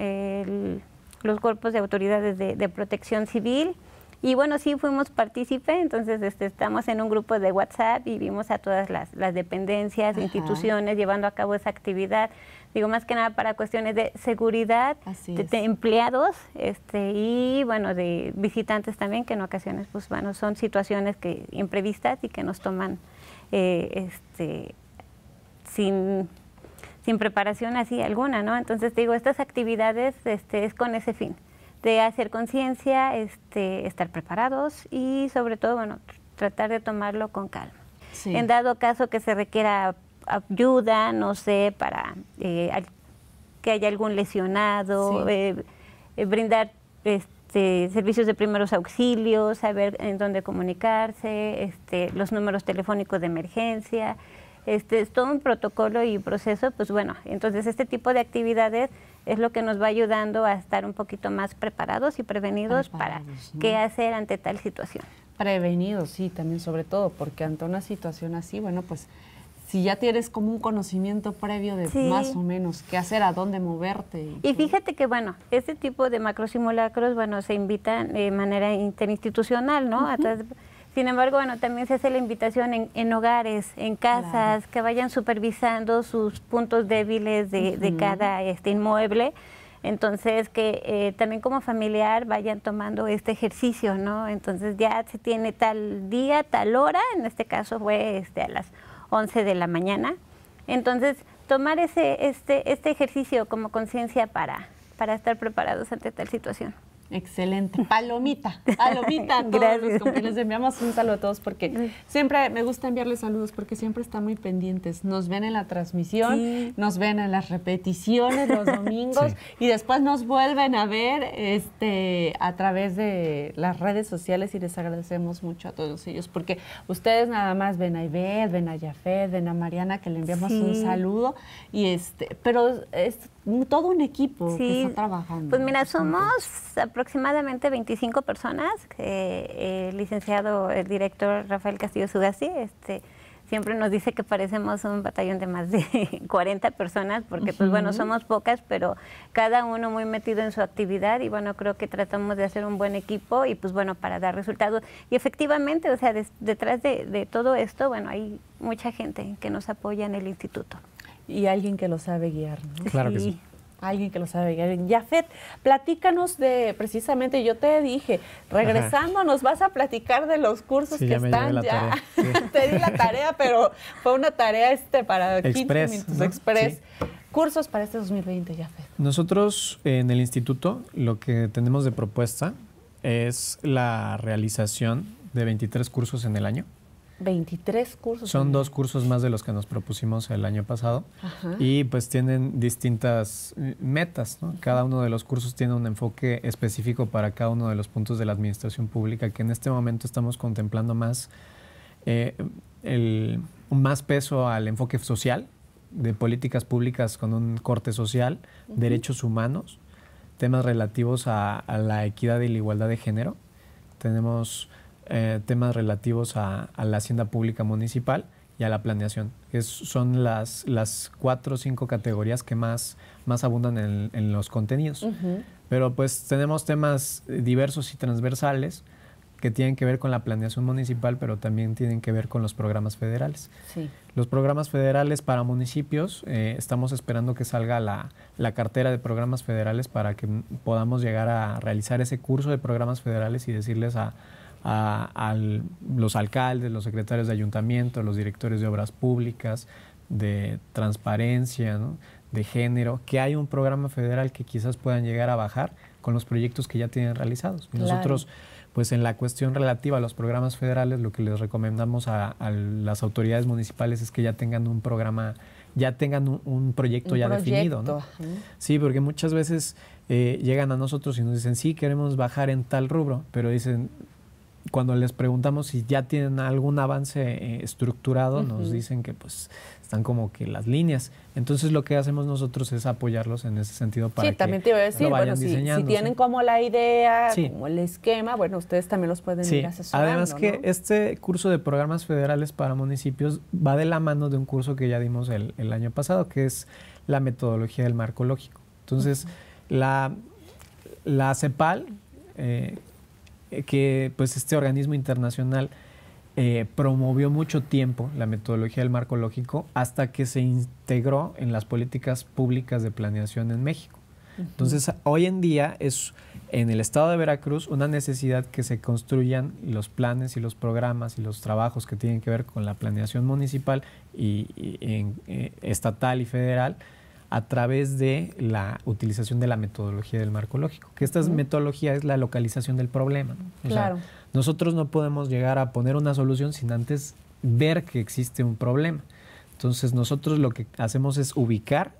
los cuerpos de autoridades de, protección civil. Y bueno, sí fuimos partícipe, entonces este, estamos en un grupo de WhatsApp y vimos a todas las, las dependencias, instituciones llevando a cabo esa actividad. Digo, más que nada para cuestiones de seguridad, de, empleados este, y bueno, de visitantes también, que en ocasiones pues, bueno, son situaciones que, imprevistas y que nos toman eh, este, sin, preparación así alguna, ¿no? Entonces digo, estas actividades este, es con ese fin, de hacer conciencia, este, estar preparados y sobre todo, bueno, tratar de tomarlo con calma. En dado caso que se requiera ayuda, no sé, para eh, que haya algún lesionado, eh, eh, brindar este, servicios de primeros auxilios, saber en dónde comunicarse, este, los números telefónicos de emergencia, este, es todo un protocolo y proceso, pues bueno, entonces este tipo de actividades es lo que nos va ayudando a estar un poquito más preparados y prevenidos para qué hacer ante tal situación. Prevenidos, sí, también sobre todo, porque ante una situación así, bueno, pues si ya tienes como un conocimiento previo de más o menos qué hacer, a dónde moverte. Y, fíjate que, bueno, este tipo de macrosimulacros, bueno, se invitan de manera interinstitucional, ¿no? Sin embargo, también se hace la invitación en, en hogares, en casas, que vayan supervisando sus puntos débiles de, de cada este inmueble. Entonces, que eh, también como familiar vayan tomando este ejercicio, ¿no? Entonces ya se tiene tal día, tal hora, en este caso fue este, a las 11 de la mañana. Entonces, tomar ese, este, este ejercicio como conciencia para, para estar preparados ante tal situación. Excelente. Palomita, palomita a todos Gracias. los Enviamos un saludo a todos porque siempre me gusta enviarles saludos porque siempre están muy pendientes. Nos ven en la transmisión, nos ven en las repeticiones los domingos y después nos vuelven a ver este, a través de las redes sociales y les agradecemos mucho a todos ellos porque ustedes nada más ven a Ivette, ven a Jafet, ven a Mariana que le enviamos un saludo y este, pero este, todo un equipo que está trabajando. Pues mira, somos aproximadamente 25 personas, eh, el licenciado, el director Rafael Castillo Sugasi, este, siempre nos dice que parecemos un batallón de más de 40 personas, porque pues bueno, somos pocas, pero cada uno muy metido en su actividad y bueno, creo que tratamos de hacer un buen equipo y pues bueno, para dar resultados. Y efectivamente, o sea, detrás de todo esto, bueno, hay mucha gente que nos apoya en el instituto. Y alguien que lo sabe guiar, ¿no? Claro que sí. Alguien que lo sabe guiar. Yafet, platícanos de, precisamente yo te dije, regresando nos vas a platicar de los cursos que están ya. te di la tarea, pero fue una tarea este para express, minutos express. Cursos para este 2020, Yafet. Nosotros en el instituto lo que tenemos de propuesta es la realización de 23 cursos en el año. 23 cursos. Son dos cursos más de los que nos propusimos el año pasado y pues tienen distintas eh, metas. Cada uno de los cursos tiene un enfoque específico para cada uno de los puntos de la administración pública que en este momento estamos contemplando más, eh, el, más peso al enfoque social de políticas públicas con un corte social, derechos humanos, temas relativos a, a la equidad y la igualdad de género. Tenemos eh, temas relativos a, la hacienda pública municipal y a la planeación. que son las, cuatro o cinco categorías que más, abundan en, los contenidos. Pero pues tenemos temas diversos y transversales que tienen que ver con la planeación municipal, pero también tienen que ver con los programas federales. Los programas federales para municipios, eh, estamos esperando que salga la, cartera de programas federales para que podamos llegar a realizar ese curso de programas federales y decirles a, a, los alcaldes, los secretarios de ayuntamiento, los directores de obras públicas, de transparencia, de género, que hay un programa federal que quizás puedan llegar a bajar con los proyectos que ya tienen realizados. Y Nosotros, pues en la cuestión relativa a los programas federales, lo que les recomendamos a, las autoridades municipales es que ya tengan un programa, ya tengan un, proyecto ya definido. ¿no? Sí, porque muchas veces eh, llegan a nosotros y nos dicen, sí, queremos bajar en tal rubro, pero dicen, cuando les preguntamos si ya tienen algún avance eh, estructurado, nos dicen que pues están como que las líneas. Entonces lo que hacemos nosotros es apoyarlos en ese sentido para sí, que también te iba a decir, bueno, si, tienen como la idea, como el esquema, bueno, ustedes también los pueden sí. ir asesorando. Además que este curso de programas federales para municipios va de la mano de un curso que ya dimos el, año pasado, que es la metodología del marco lógico. Entonces, la, la CEPAL, eh, eh, que pues este organismo internacional eh, promovió mucho tiempo la metodología del marco lógico hasta que se integró en las políticas públicas de planeación en México. Entonces, hoy en día es en el estado de Veracruz una necesidad que se construyan los planes y los programas y los trabajos que tienen que ver con la planeación municipal y, eh, estatal y federal a través de la utilización de la metodología del marco lógico, que esta metodología es la localización del problema. claro. nosotros no podemos llegar a poner una solución sin antes ver que existe un problema. Entonces nosotros lo que hacemos es ubicar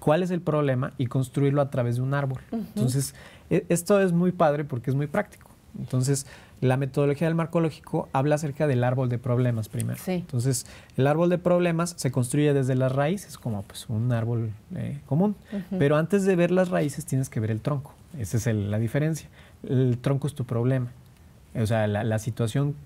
cuál es el problema y construirlo a través de un árbol. Entonces, e-, esto es muy padre porque es muy práctico. Entonces, la metodología del marco lógico habla acerca del árbol de problemas primero. Entonces, el árbol de problemas se construye desde las raíces, como pues, un árbol eh, común. Pero antes de ver las raíces, tienes que ver el tronco. Esa es la diferencia. El tronco es tu problema. O sea, la situación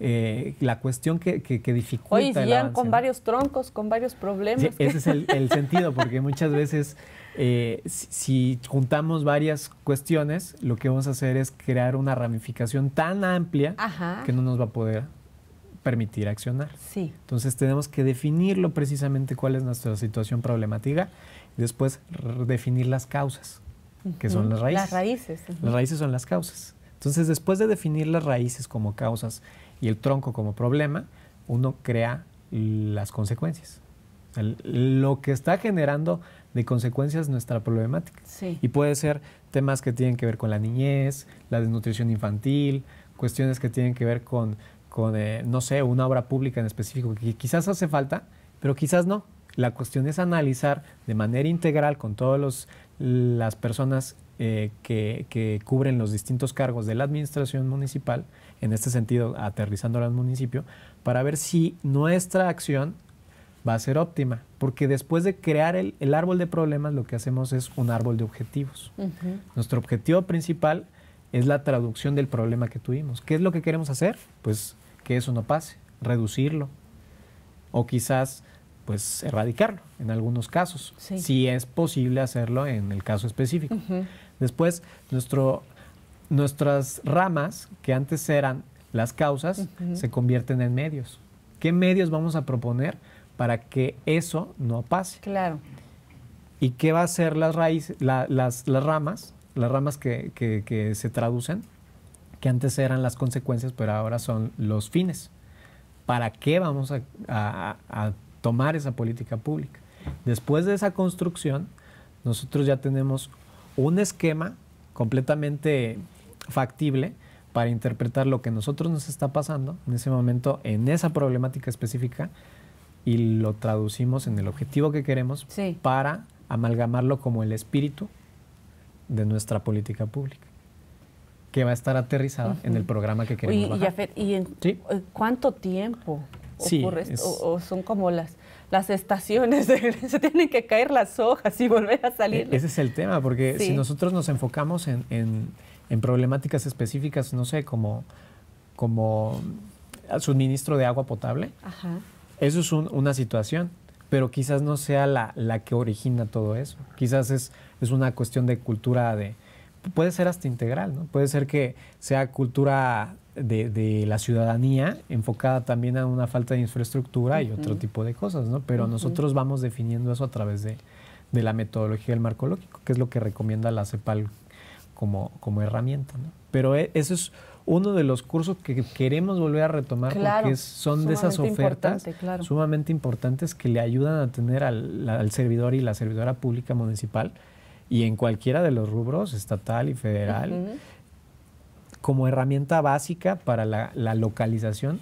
eh, la cuestión que, dificulta. con varios troncos, con varios problemas. ese es el, sentido, porque muchas veces eh, si, juntamos varias cuestiones, lo que vamos a hacer es crear una ramificación tan amplia que no nos va a poder permitir accionar. Sí. Entonces tenemos que definirlo precisamente cuál es nuestra situación problemática y después definir las causas, que son las raíces. Las raíces. Las raíces son las causas. Entonces después de definir las raíces como causas y el tronco como problema, uno crea las consecuencias. lo que está generando de consecuencias nuestra problemática. Sí. Y puede ser temas que tienen que ver con la niñez, la desnutrición infantil, cuestiones que tienen que ver con, eh, no sé, una obra pública en específico que quizás hace falta, pero quizás no. La cuestión es analizar de manera integral con todas las personas eh, que, que cubren los distintos cargos de la administración municipal en este sentido, aterrizándolo al municipio, para ver si nuestra acción va a ser óptima, porque después de crear el, el árbol de problemas, lo que hacemos es un árbol de objetivos. Nuestro objetivo principal es la traducción del problema que tuvimos. ¿Qué es lo que queremos hacer? Pues que eso no pase, reducirlo, o quizás pues erradicarlo en algunos casos, si es posible hacerlo en el caso específico. Después, nuestro, nuestras ramas, que antes eran las causas, se convierten en medios. ¿Qué medios vamos a proponer para que eso no pase? Claro. ¿Y qué va a ser las raíces, las, las, ramas, las ramas que, se traducen, que antes eran las consecuencias, pero ahora son los fines? ¿Para qué vamos a, a tomar esa política pública? Después de esa construcción, nosotros ya tenemos un esquema completamente factible para interpretar lo que nosotros nos está pasando en ese momento, en esa problemática específica, y lo traducimos en el objetivo que queremos para amalgamarlo como el espíritu de nuestra política pública, que va a estar aterrizada en el programa que queremos. Y, y, en eh, cuánto tiempo ocurre o, son como las, las estaciones, se tienen que caer las hojas y volver a salir. E-, ese es el tema, porque si nosotros nos enfocamos en en problemáticas específicas, no sé, como, como suministro de agua potable. Eso es una situación, pero quizás no sea la, que origina todo eso. Quizás es, una cuestión de cultura de... Puede ser hasta integral, ¿no? Puede ser que sea cultura de, la ciudadanía enfocada también a una falta de infraestructura y otro tipo de cosas, ¿no? Pero nosotros vamos definiendo eso a través de, de la metodología del marco lógico, que es lo que recomienda la CEPAL como, herramienta. Pero e, eso es uno de los cursos que queremos volver a retomar porque son de esas ofertas sumamente importantes que le ayudan a tener al, servidor y la servidora pública municipal y en cualquiera de los rubros, estatal y federal, como herramienta básica para la, localización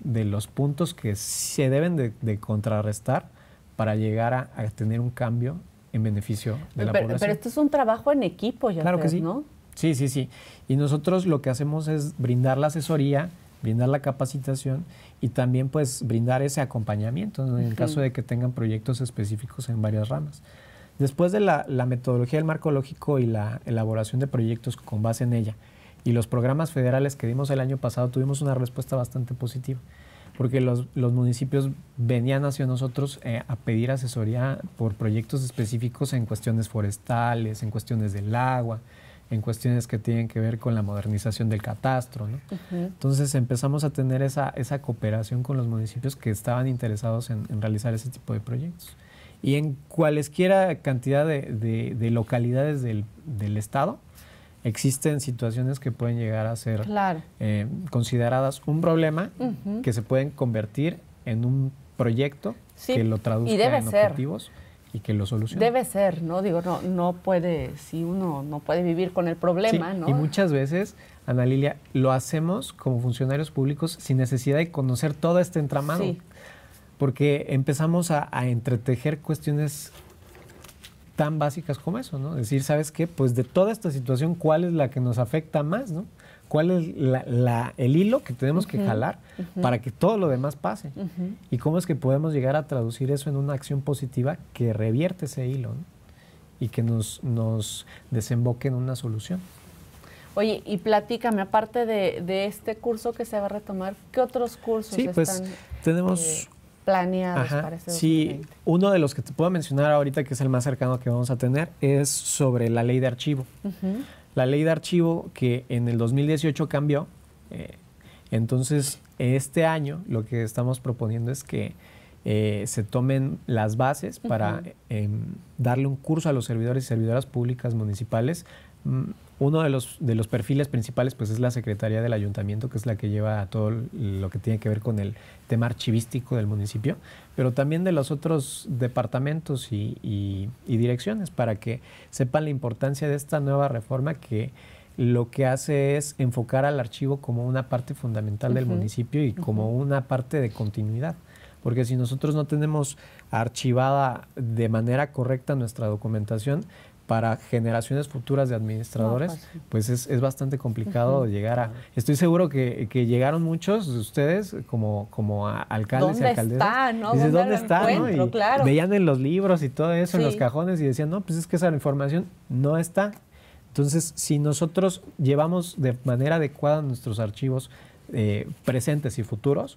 de los puntos que se deben de, contrarrestar para llegar a tener un cambio en beneficio de la población. Pero esto es un trabajo en equipo, ya claro que sí. ¿no? Sí, sí, sí. Y nosotros lo que hacemos es brindar la asesoría, brindar la capacitación y también pues brindar ese acompañamiento en el caso de que tengan proyectos específicos en varias ramas. Después de la metodología del marco lógico y la elaboración de proyectos con base en ella y los programas federales que dimos el año pasado, tuvimos una respuesta bastante positiva porque los, municipios venían hacia nosotros eh, a pedir asesoría por proyectos específicos en cuestiones forestales, en cuestiones del agua, en cuestiones que tienen que ver con la modernización del catastro. Entonces empezamos a tener esa, cooperación con los municipios que estaban interesados en, realizar ese tipo de proyectos. Y en cualesquiera cantidad de, localidades del estado, existen situaciones que pueden llegar a ser eh, consideradas un problema que se pueden convertir en un proyecto que lo traduzca en objetivos y que lo solucione. Debe ser, ¿no? Digo, no, no puede, si uno no puede vivir con el problema, Y muchas veces, Ana Lilia, lo hacemos como funcionarios públicos sin necesidad de conocer todo este entramado. Porque empezamos a, a entretejer cuestiones tan básicas como eso, ¿no? Decir, ¿sabes qué? Pues de toda esta situación, ¿cuál es la que nos afecta más, ¿no? ¿Cuál es la, el hilo que tenemos que jalar para que todo lo demás pase? ¿Y cómo es que podemos llegar a traducir eso en una acción positiva que revierte ese hilo y que nos, nos desemboque en una solución? Oye, y platícame, aparte de, este curso que se va a retomar, ¿qué otros cursos sí, Pues, tenemos eh, Planeadas este Sí, uno de los que te puedo mencionar ahorita, que es el más cercano que vamos a tener, es sobre la ley de archivo. La ley de archivo que en el 2018 cambió. Eh, entonces, este año lo que estamos proponiendo es que eh, se tomen las bases para em, darle un curso a los servidores y servidoras públicas municipales mm, uno de los, de los perfiles principales pues, es la Secretaría del Ayuntamiento, que es la que lleva a todo lo que tiene que ver con el tema archivístico del municipio, pero también de los otros departamentos y, direcciones, para que sepan la importancia de esta nueva reforma que lo que hace es enfocar al archivo como una parte fundamental del municipio y como una parte de continuidad. Porque si nosotros no tenemos archivada de manera correcta nuestra documentación, para generaciones futuras de administradores, pues, es, bastante complicado llegar a... Estoy seguro que, llegaron muchos de ustedes como, como alcaldes y alcaldes. Está, ¿no? ¿Dónde, está? claro. Veían en los libros y todo eso, en los cajones, y decían, no, pues es que esa información no está. Entonces, si nosotros llevamos de manera adecuada nuestros archivos eh, presentes y futuros,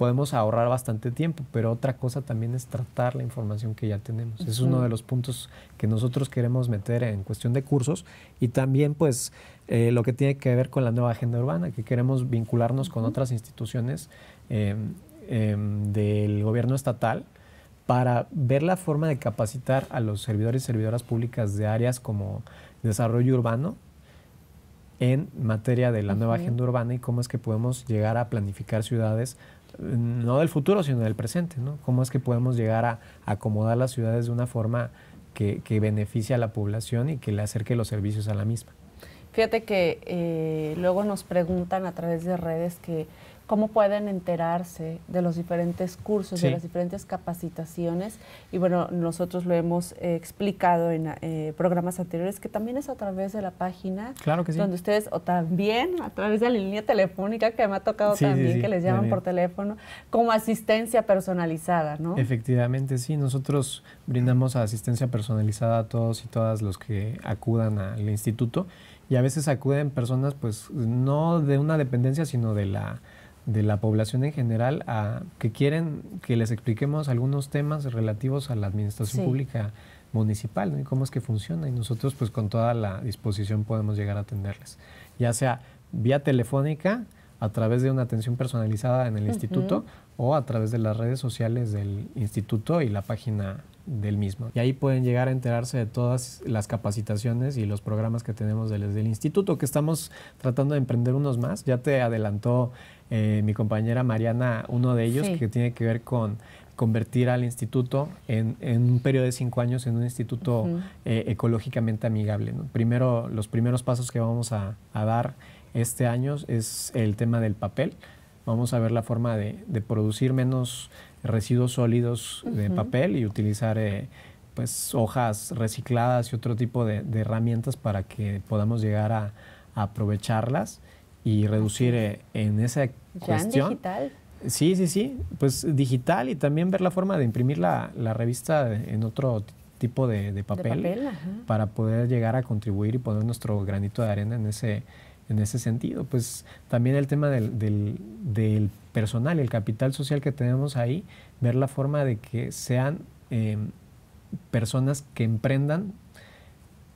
podemos ahorrar bastante tiempo, pero otra cosa también es tratar la información que ya tenemos. Es uno de los puntos que nosotros queremos meter en cuestión de cursos y también pues eh, lo que tiene que ver con la nueva agenda urbana, que queremos vincularnos con otras instituciones em, em, del gobierno estatal para ver la forma de capacitar a los servidores y servidoras públicas de áreas como desarrollo urbano, en materia de la nueva agenda urbana y cómo es que podemos llegar a planificar ciudades no del futuro, sino del presente, ¿no? ¿Cómo es que podemos llegar a acomodar las ciudades de una forma que, que beneficie a la población y que le acerque los servicios a la misma? Fíjate que eh, luego nos preguntan a través de redes que cómo pueden enterarse de los diferentes cursos, de las diferentes capacitaciones. Y bueno, nosotros lo hemos eh, explicado en eh, programas anteriores, que también es a través de la página, claro que sí. donde ustedes, o también a través de la línea telefónica, que me ha tocado también, que les llaman por teléfono, como asistencia personalizada, ¿no? Efectivamente, sí. Nosotros brindamos asistencia personalizada a todos y todas los que acudan al instituto. Y a veces acuden personas, pues, no de una dependencia, sino de la de la población en general a, que quieren que les expliquemos algunos temas relativos a la administración pública municipal y cómo es que funciona y nosotros pues con toda la disposición podemos llegar a atenderles, ya sea vía telefónica, a través de una atención personalizada en el instituto o a través de las redes sociales del instituto y la página del mismo. Y ahí pueden llegar a enterarse de todas las capacitaciones y los programas que tenemos desde el instituto, que estamos tratando de emprender unos más. Ya te adelantó eh, mi compañera Mariana uno de ellos que tiene que ver con convertir al instituto en, un periodo de cinco años en un instituto eh, ecológicamente amigable. Primero, los primeros pasos que vamos a dar este año es el tema del papel vamos a ver la forma de, producir menos residuos sólidos de papel y utilizar eh, pues hojas recicladas y otro tipo de, herramientas para que podamos llegar a, aprovecharlas y reducir eh, en esa cuestión. digital. Sí, sí, sí, pues digital y también ver la forma de imprimir la, revista en otro tipo de, papel, de papel para poder llegar a contribuir y poner nuestro granito de arena en ese en ese sentido. Pues también el tema del, del, del personal, el capital social que tenemos ahí, ver la forma de que sean em, personas que emprendan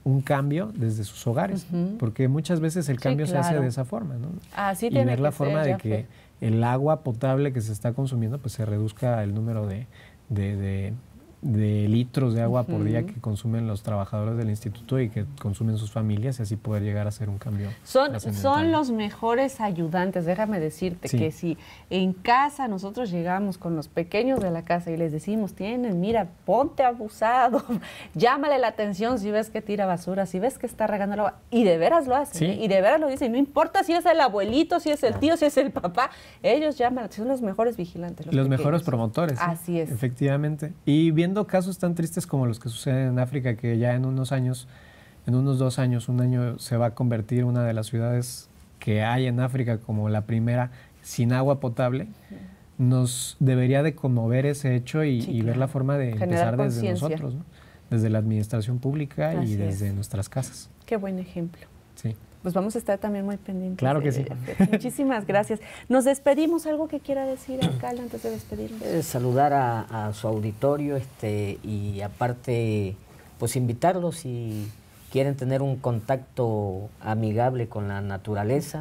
un cambio desde sus hogares, porque muchas veces el cambio se hace de esa forma, ¿no? Así y ver la forma de que el agua potable que se está consumiendo, pues se reduzca el número de de litros de agua por día que consumen los trabajadores del instituto y que consumen sus familias y así poder llegar a hacer un cambio. Son, son los mejores ayudantes, déjame decirte que si en casa nosotros llegamos con los pequeños de la casa y les decimos, tienen, mira, ponte abusado, llámale la atención si ves que tira basura, si ves que está regando el agua, y de veras lo hacen, y de veras lo dicen, no importa si es el abuelito, si es el tío, si es el papá, ellos llaman, son los mejores vigilantes. Los, mejores promotores. Así es. Efectivamente. Y viendo casos tan tristes como los que suceden en África, que ya en unos años, en unos dos años, un año se va a convertir una de las ciudades que hay en África como la primera sin agua potable, nos debería de conmover ese hecho y, ver la forma de empezar desde nosotros, desde la administración pública y desde nuestras casas. Qué buen ejemplo pues vamos a estar también muy pendientes. Claro que sí. muchísimas gracias. Nos despedimos. ¿Algo que quiera decir, alcalde, antes de despedirnos? Eh, saludar a, su auditorio este, y aparte, pues invitarlos si quieren tener un contacto amigable con la naturaleza.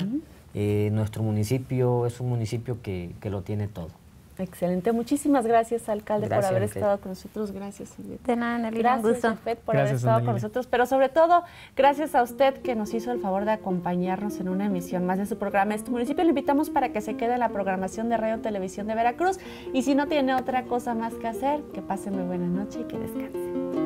Eh, nuestro municipio es un municipio que lo tiene todo. Excelente, muchísimas gracias, alcalde, por haber estado con nosotros. Gracias, De nada, Nelly, gracias, gusto. por haber estado con nosotros. Pero sobre todo, gracias a usted que nos hizo el favor de acompañarnos en una emisión más de su programa. Este municipio le invitamos para que se quede la programación de Radio Televisión de Veracruz. Y si no tiene otra cosa más que hacer, que pase muy buena noche y que descanse.